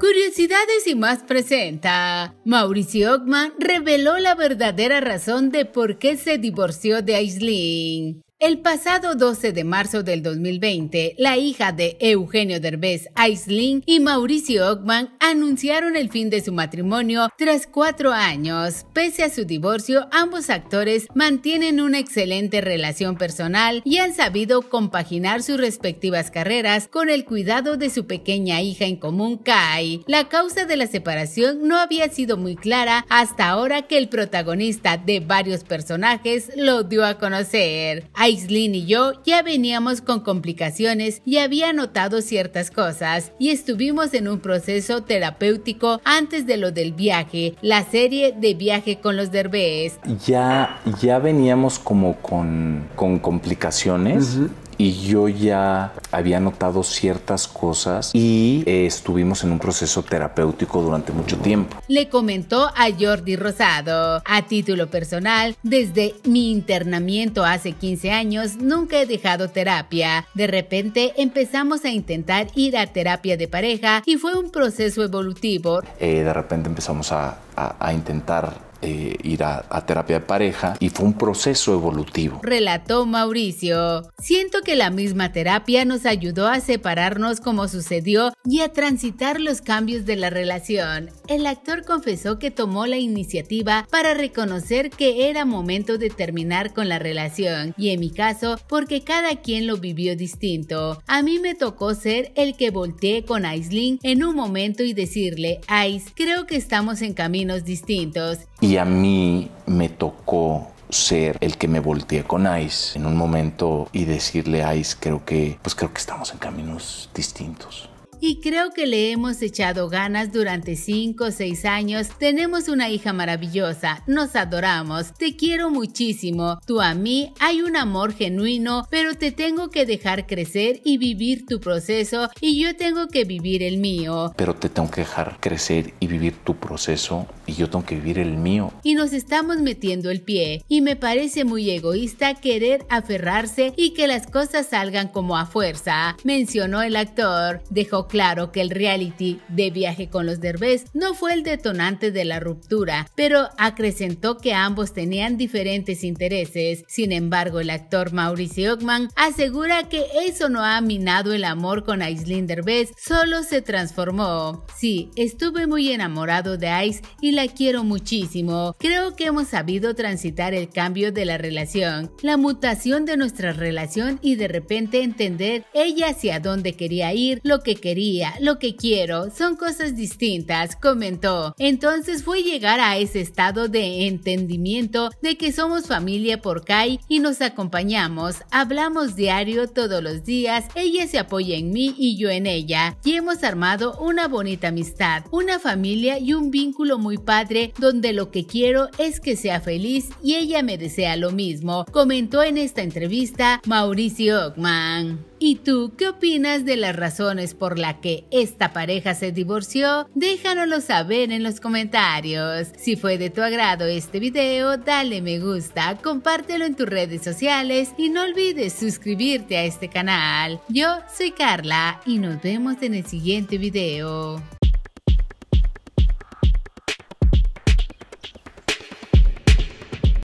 Curiosidades y más presenta. Mauricio Ogman reveló la verdadera razón de por qué se divorció de Aisling. El pasado 12 de marzo del 2020, la hija de Eugenio Derbez, Aisling y Mauricio Ockman anunciaron el fin de su matrimonio tras cuatro años. Pese a su divorcio, ambos actores mantienen una excelente relación personal y han sabido compaginar sus respectivas carreras con el cuidado de su pequeña hija en común, Kai. La causa de la separación no había sido muy clara hasta ahora que el protagonista de varios personajes lo dio a conocer. Aislin y yo ya veníamos con complicaciones y había notado ciertas cosas y estuvimos en un proceso terapéutico antes de lo del viaje, la serie de viaje con los derbees. Ya, ya veníamos como con, complicaciones y yo ya había notado ciertas cosas y eh, estuvimos en un proceso terapéutico durante mucho tiempo. Le comentó a Jordi Rosado, a título personal, desde mi internamiento hace 15 años nunca he dejado terapia. De repente empezamos a intentar ir a terapia de pareja y fue un proceso evolutivo. Eh, de repente empezamos a intentar eh, ir a, terapia de pareja y fue un proceso evolutivo. Relató Mauricio, siento que la misma terapia nos ayudó a separarnos como sucedió y a transitar los cambios de la relación. El actor confesó que tomó la iniciativa para reconocer que era momento de terminar con la relación y en mi caso porque cada quien lo vivió distinto. A mí me tocó ser el que volteé con Aisling en un momento y decirle, Ais, creo que estamos en caminos distintos a mí me tocó ser el que me volteé con Ice en un momento y decirle a Ice creo que pues creo que estamos en caminos distintos y creo que le hemos echado ganas durante 5 o 6 años. Tenemos una hija maravillosa, nos adoramos, te quiero muchísimo. Tú a mí hay un amor genuino, pero te tengo que dejar crecer y vivir tu proceso y yo tengo que vivir el mío. Pero te tengo que dejar crecer y vivir tu proceso y yo tengo que vivir el mío. Y nos estamos metiendo el pie y me parece muy egoísta querer aferrarse y que las cosas salgan como a fuerza, mencionó el actor. Dejó claro que el reality de viaje con los Derbez no fue el detonante de la ruptura, pero acrecentó que ambos tenían diferentes intereses. Sin embargo, el actor Mauricio Ockman asegura que eso no ha minado el amor con Aislinn Derbez, solo se transformó. Sí, estuve muy enamorado de Ais y la quiero muchísimo. Creo que hemos sabido transitar el cambio de la relación, la mutación de nuestra relación y de repente entender ella hacia dónde quería ir, lo que quería lo que quiero, son cosas distintas, comentó. Entonces fue llegar a ese estado de entendimiento de que somos familia por Kai y nos acompañamos, hablamos diario todos los días, ella se apoya en mí y yo en ella, y hemos armado una bonita amistad, una familia y un vínculo muy padre donde lo que quiero es que sea feliz y ella me desea lo mismo, comentó en esta entrevista Mauricio Ockman. ¿Y tú qué opinas de las razones por las que esta pareja se divorció? Déjanoslo saber en los comentarios. Si fue de tu agrado este video, dale me gusta, compártelo en tus redes sociales y no olvides suscribirte a este canal. Yo soy Carla y nos vemos en el siguiente video.